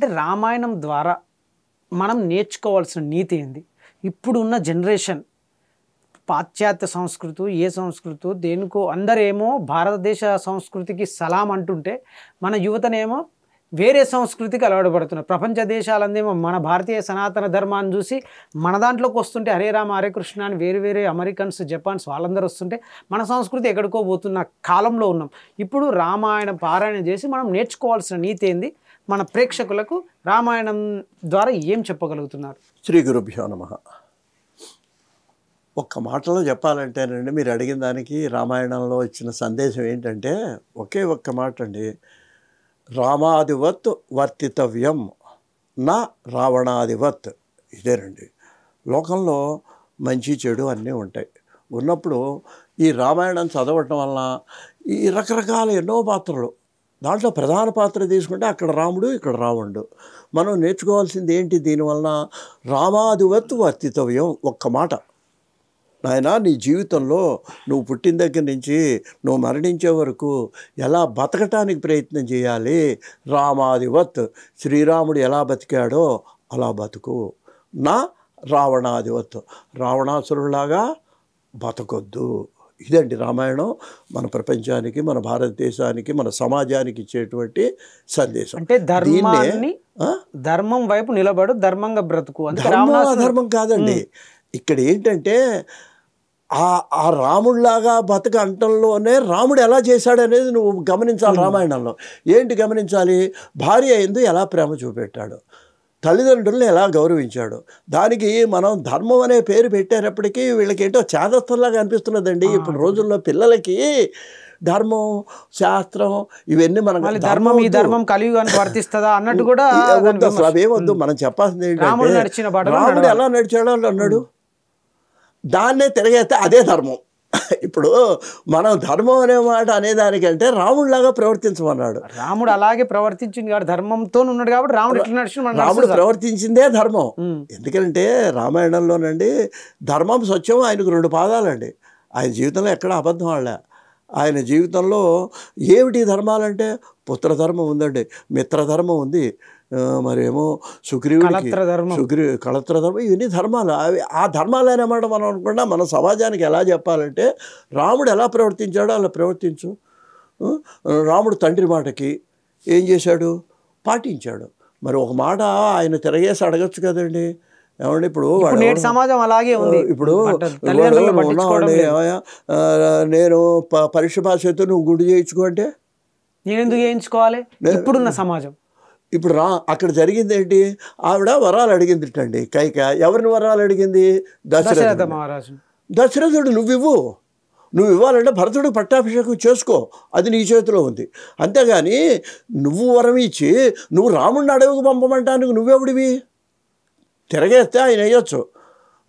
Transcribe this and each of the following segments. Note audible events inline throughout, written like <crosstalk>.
అంటే రామాయణం ద్వారా మనం నేర్చుకోవాల్సిన నీతి ఏంది ఇప్పుడున్న జనరేషన్ పాశ్చాత్య సంస్కృతి ఏ సంస్కృతి దేనికో అందరేమో భారతదేశ సంస్కృతికి సలాం అంటుంటే మన యువతనేమో వేరే సంస్కృతికి అలవాటుపడుతున్నారు ప్రపంచ దేశాలందేమో మన భారతీయ సనాతన ధర్మాన్ని చూసి మన దాంట్లోకి వస్తుంటే హరే రామ హరే కృష్ణ అని వేరు వేరే అమెరికన్స్ జపాన్స్ వాళ్ళందరూ వస్తుంటే మన సంస్కృతి ఎక్కడికో పోతున్న కాలంలో ఉన్నాం ఇప్పుడు రామాయణ పారాయణ చేసి మనం నేర్చుకోవాల్సిన నీతి ఏంది మన ప్రేక్షకులకు రామాయణం ద్వారా ఏం చెప్పగలుగుతున్నారు శ్రీ గురుభ్యో నమ ఒక్క మాటలో చెప్పాలంటేనండి మీరు అడిగిన దానికి రామాయణంలో ఇచ్చిన సందేశం ఏంటంటే ఒకే ఒక్క మాట అండి రామాధివత్ వర్తితవ్యం నా రావణాధివత్ ఇదేనండి లోకంలో మంచి చెడు అన్నీ ఉంటాయి ఉన్నప్పుడు ఈ రామాయణం చదవటం వలన ఈ రకరకాల ఎన్నో పాత్రలు దాంట్లో ప్రధాన పాత్ర తీసుకుంటే అక్కడ రాముడు ఇక్కడ రావణుడు మనం నేర్చుకోవాల్సింది ఏంటి దీనివలన రామాధివత్తు వర్తితవ్యం ఒక్క మాట నాయన నీ జీవితంలో నువ్వు పుట్టిన దగ్గర నుంచి నువ్వు మరణించే వరకు ఎలా బతకటానికి ప్రయత్నం చేయాలి రామాధివత్ శ్రీరాముడు ఎలా బతికాడో అలా బతుకు నా రావణాధివత్ రావణాసురులాగా బతకొద్దు ఇదండి రామాయణం మన ప్రపంచానికి మన భారతదేశానికి మన సమాజానికి ఇచ్చేటువంటి సందేశం అంటే ధర్మాన్ని ధర్మం వైపు నిలబడు ధర్మంగా బ్రతుకు ధర్మం కాదండి ఇక్కడ ఏంటంటే ఆ ఆ రాముడిలాగా బతక అంటంలోనే రాముడు ఎలా చేశాడనేది నువ్వు గమనించాలి రామాయణంలో ఏంటి గమనించాలి భార్య ఎందు ఎలా ప్రేమ చూపెట్టాడు తల్లిదండ్రుల్ని ఎలా గౌరవించాడు దానికి మనం ధర్మం అనే పేరు పెట్టేటప్పటికీ వీళ్ళకి ఏంటో చేదత్వంలాగా అనిపిస్తున్నదండి ఇప్పుడు రోజుల్లో పిల్లలకి ధర్మం శాస్త్రం ఇవన్నీ మనం ధర్మం ఈ ధర్మం కలియుగానికి వర్తిస్తుందా అన్నట్టు కూడా అవేవద్దు <laughs> మనం చెప్పాల్సింది రాముడు ఎలా నడిచాడో అన్నాడు దాన్నే తిరగేస్తే అదే ధర్మం ఇప్పుడు మనం ధర్మం అనే మాట అనేదానికంటే రాముడిలాగా ప్రవర్తించమన్నాడు రాముడు అలాగే ప్రవర్తించింది కాబట్టి ధర్మంతో ఉన్నాడు కాబట్టి రాముడు ఎట్లా రాముడు ప్రవర్తించిందే ధర్మం ఎందుకంటే రామాయణంలోనండి ధర్మం స్వచ్ఛం ఆయనకు రెండు పాదాలండి ఆయన జీవితంలో ఎక్కడ అబద్ధం వాళ్ళ ఆయన జీవితంలో ఏమిటి ధర్మాలంటే పుత్రధర్మం ఉందండి మిత్రధర్మం ఉంది మరేమో సుగ్రీవుడికి సుగ్రీ కళత్రధర్మం ఇవన్నీ ధర్మాలు అవి ఆ ధర్మాలు అనేమాట మనం అనుకున్నా మన సమాజానికి ఎలా చెప్పాలంటే రాముడు ఎలా ప్రవర్తించాడో అలా ప్రవర్తించు రాముడు తండ్రి మాటకి ఏం చేశాడు పాటించాడు మరి ఒక మాట ఆయన తిరగేసి అడగచ్చు కదండి ఏమంటే ఇప్పుడు సమాజం అలాగే ఉంది ఇప్పుడు నేను పరీక్ష పాస్ అయితే నువ్వు గుడి చేయించుకుంటే నేను ఎందుకు చేయించుకోవాలి ఇప్పుడున్న సమాజం ఇప్పుడు రా అక్కడ జరిగింది ఏంటి ఆవిడ వరాలు అడిగింది అండి కైక ఎవరిని వరాలు అడిగింది దశరథ మహారాజు దశరథుడు ఇవ్వు నువ్వు ఇవ్వాలంటే భరతుడు పట్టాభిషేకం చేసుకో అది నీ చేతిలో ఉంది అంతేగాని నువ్వు వరం ఇచ్చి నువ్వు రాముడిని అడవికి పంపమంటానికి నువ్వెవుడివి తిరగేస్తే ఆయన వేయొచ్చు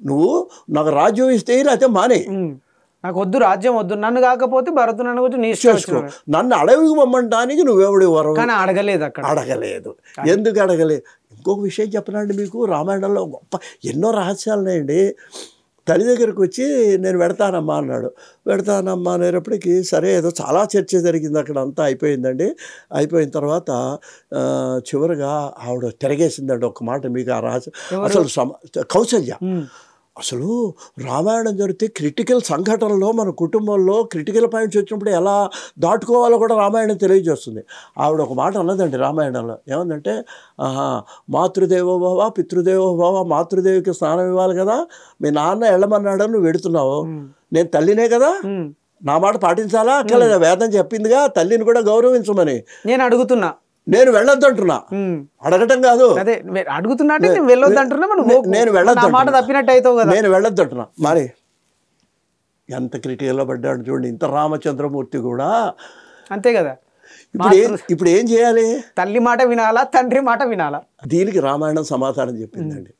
నువ్వు నాకు రాజ్యం ఇస్తే లేకపోతే మానే నాకు వద్దు రాజ్యం వద్దు నన్ను కాకపోతే భరతుడు నన్ను గురించి చేసుకో నన్ను అడవికి పొమ్మంటానికి నువ్వెవడి వరం కానీ అడగలేదు అక్కడ అడగలేదు ఎందుకు అడగలేదు ఇంకొక విషయం చెప్పనండి మీకు రామాయణంలో గొప్ప ఎన్నో రహస్యాలు ఉన్నాయండి తల్లి దగ్గరకు వచ్చి నేను పెడతానమ్మా అన్నాడు పెడతానమ్మా అనేటప్పటికీ సరే ఏదో చాలా చర్చ జరిగింది అక్కడ అంతా అయిపోయిందండి అయిపోయిన తర్వాత చివరిగా ఆవిడ తిరగేసిందండి ఒక మాట మీకు ఆ రాసి అసలు సమ కౌశల్య అసలు రామాయణం జరిగితే క్రిటికల్ సంఘటనలో మన కుటుంబంలో క్రిటికల్ పాయింట్స్ వచ్చినప్పుడు ఎలా దాటుకోవాలో కూడా రామాయణం తెలియజేస్తుంది ఆవిడ ఒక మాట అన్నదండి రామాయణంలో ఏమందంటే మాతృదేవోభవ పితృదేవోభవ మాతృదేవికి స్నానం ఇవ్వాలి కదా మీ నాన్న వెళ్ళమన్నాడని నువ్వు వెడుతున్నావు నేను తల్లినే కదా నా మాట పాటించాలా అట్లా వేదం చెప్పిందిగా తల్లిని కూడా గౌరవించమని నేను అడుగుతున్నా నేను వెళ్ళొద్దు అంటున్నా అడగటం కాదు అదే నేను వెళ్ళొద్దు అంటున్నా నేను వెళ్ళొద్దు మాట కదా నేను మరి ఎంత క్రిటికల్లో పడ్డాడు చూడండి ఇంత రామచంద్రమూర్తి కూడా అంతే కదా ఇప్పుడు ఇప్పుడు ఏం చేయాలి తల్లి మాట వినాలా తండ్రి మాట వినాలా దీనికి రామాయణం సమాధానం చెప్పిందండి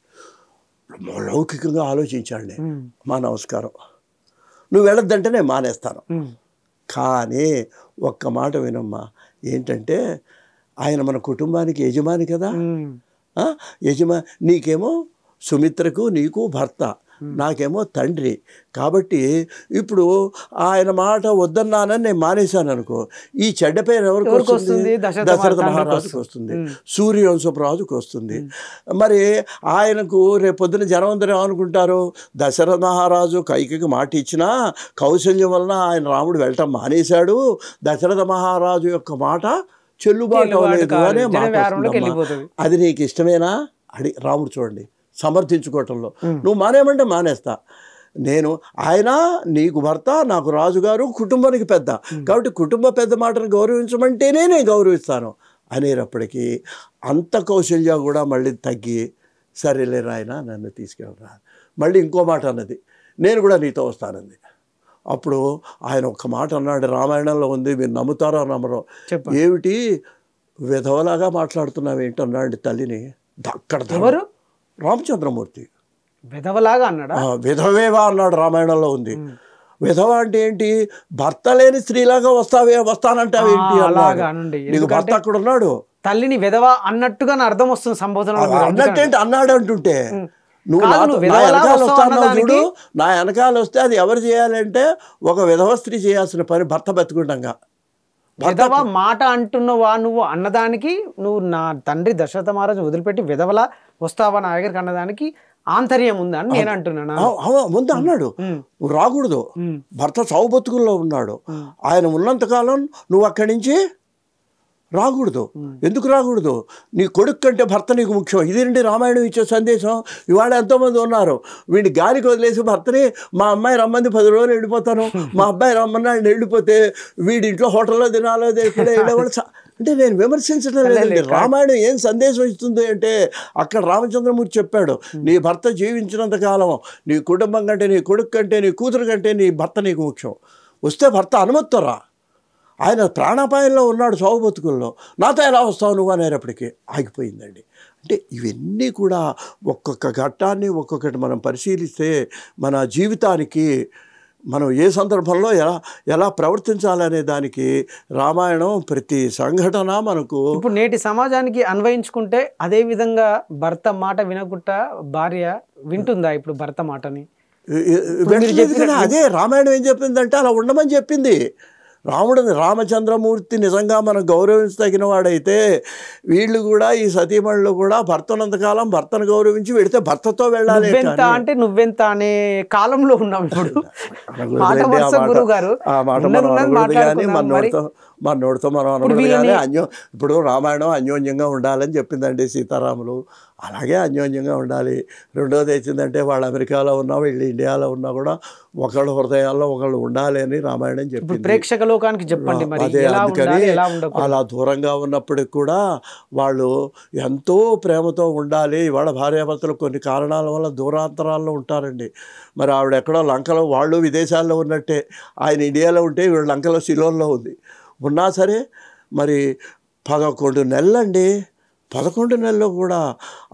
లౌకికంగా ఆలోచించండి మా నమస్కారం నువ్వు వెళ్ళొద్దంటే నేను మానేస్తాను కానీ ఒక్క మాట వినమ్మా ఏంటంటే ఆయన మన కుటుంబానికి యజమాని కదా యజమా నీకేమో సుమిత్రకు నీకు భర్త నాకేమో తండ్రి కాబట్టి ఇప్పుడు ఆయన మాట వద్దన్నానని నేను మానేశాను అనుకో ఈ చెడ్డ పేరు ఎవరికి వస్తుంది దశరథ మహారాజుకు వస్తుంది సూర్యవంశపు వస్తుంది మరి ఆయనకు రేపొద్దున జనవంతరం అనుకుంటారు దశరథ మహారాజు కైకకి మాట ఇచ్చినా కౌశల్యం వలన ఆయన రాముడు వెళ్ళటం మానేశాడు దశరథ మహారాజు యొక్క మాట చెల్లుబాటు అవ్వలేదు అది నీకు ఇష్టమేనా అడి రాముడు చూడండి సమర్థించుకోవటంలో నువ్వు మానేమంటే మానేస్తా నేను ఆయన నీకు భర్త నాకు రాజుగారు కుటుంబానికి పెద్ద కాబట్టి కుటుంబ పెద్ద మాటను గౌరవించమంటేనే నేను గౌరవిస్తాను అనేటప్పటికీ అంత కౌశల్య కూడా మళ్ళీ తగ్గి సరేలేరా ఆయన నన్ను తీసుకెళ్ళరా మళ్ళీ ఇంకో మాట అన్నది నేను కూడా నీతో వస్తానంది అప్పుడు ఆయన ఒక మాట అన్నాడు రామాయణంలో ఉంది మీరు నమ్ముతారో నమ్మరు ఏమిటి విధవలాగా మాట్లాడుతున్నావు ఏంటి అన్నాడు తల్లిని అక్కడ ఎవరు రామచంద్రమూర్తి విధవలాగా అన్నాడు విధవేవా అన్నాడు రామాయణంలో ఉంది విధవ అంటే ఏంటి భర్త లేని స్త్రీలాగా వస్తావే వస్తానంటే అలాగా నీకు భర్త అక్కడ ఉన్నాడు తల్లిని విధవ అన్నట్టుగా అర్థం వస్తుంది సంబోధన అన్నట్టు ఏంటి అన్నాడు అంటుంటే నువ్వు నా వెనకాల వస్తానో చూడు నా వెనకాల వస్తే అది ఎవరు చేయాలంటే ఒక విధవ స్త్రీ చేయాల్సిన పని భర్త బతుకుండంగా విధవ మాట అంటున్నవా నువ్వు అన్నదానికి నువ్వు నా తండ్రి దశరథ మహారాజు వదిలిపెట్టి విధవలా వస్తావా నా దగ్గరికి అన్నదానికి ఆంతర్యం ఉందని నేను అంటున్నాను ముందు అన్నాడు రాకూడదు భర్త చావు బతుకుల్లో ఉన్నాడు ఆయన ఉన్నంతకాలం నువ్వు అక్కడి నుంచి రాకూడదు ఎందుకు రాకూడదు నీ కొడుకు కంటే భర్త నీకు ముఖ్యం ఇదేంటి రామాయణం ఇచ్చే సందేశం ఇవాళ ఎంతోమంది ఉన్నారు వీడిని గాలికి వదిలేసి భర్తని మా అమ్మాయి రమ్మంది పది రోజులు వెళ్ళిపోతాను మా అబ్బాయి రమ్మన్నాడు వెళ్ళిపోతే వీడి ఇంట్లో హోటల్లో తినాలో అంటే నేను విమర్శించడం లేదండి రామాయణం ఏం సందేశం ఇస్తుంది అంటే అక్కడ రామచంద్రమూర్తి చెప్పాడు నీ భర్త జీవించినంత కాలం నీ కుటుంబం కంటే నీ కొడుకు కంటే నీ కూతురు కంటే నీ భర్త నీకు ముఖ్యం వస్తే భర్త అనుమతితో రా ఆయన ప్రాణాపాయంలో ఉన్నాడు చావు బతుకుల్లో నాతో ఎలా వస్తావు నువ్వు అనేటప్పటికీ ఆగిపోయిందండి అంటే ఇవన్నీ కూడా ఒక్కొక్క ఘట్టాన్ని ఒక్కొక్కటి మనం పరిశీలిస్తే మన జీవితానికి మనం ఏ సందర్భంలో ఎలా ఎలా ప్రవర్తించాలనే దానికి రామాయణం ప్రతి సంఘటన మనకు ఇప్పుడు నేటి సమాజానికి అన్వయించుకుంటే అదే విధంగా భర్త మాట వినకుండా భార్య వింటుందా ఇప్పుడు భర్త మాటని అదే రామాయణం ఏం చెప్పిందంటే అలా ఉండమని చెప్పింది రాముడిని రామచంద్రమూర్తి నిజంగా మనం గౌరవించదగిన వాడైతే వీళ్ళు కూడా ఈ సతీమణులు కూడా భర్తనంతకాలం భర్తను గౌరవించి వెడితే భర్తతో వెళ్ళాలి ఎంత అంటే నువ్వెంత అనే కాలంలో ఉన్నాం ఇప్పుడు కానీ మన నోడితో మనం అనకూడదు కానీ అన్యో ఇప్పుడు రామాయణం అన్యోన్యంగా ఉండాలని చెప్పిందండి సీతారాములు అలాగే అన్యోన్యంగా ఉండాలి రెండోది వచ్చిందంటే వాళ్ళు అమెరికాలో ఉన్నా వీళ్ళు ఇండియాలో ఉన్నా కూడా ఒకళ్ళు హృదయాల్లో ఒకళ్ళు ఉండాలి అని రామాయణం చెప్పింది ప్రేక్షక లోకానికి చెప్పండి అదే అందుకని అలా దూరంగా ఉన్నప్పటికి కూడా వాళ్ళు ఎంతో ప్రేమతో ఉండాలి వాళ్ళ భార్యాభర్తలు కొన్ని కారణాల వల్ల దూరాంతరాల్లో ఉంటారండి మరి ఆవిడ ఎక్కడో లంకలో వాళ్ళు విదేశాల్లో ఉన్నట్టే ఆయన ఇండియాలో ఉంటే వీళ్ళు లంకలో సిలోన్లో ఉంది ఉన్నా సరే మరి పదకొండు నెలలండి పదకొండు నెలలో కూడా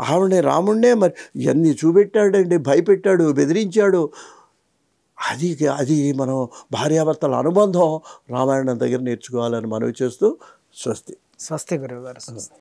ఆవిడని రాముణ్ణే మరి ఎన్ని చూపెట్టాడండి భయపెట్టాడు బెదిరించాడు అది అది మనం భార్యాభర్తల అనుబంధం రామాయణం దగ్గర నేర్చుకోవాలని మనవి చేస్తూ స్వస్తి స్వస్తి గురువు గారు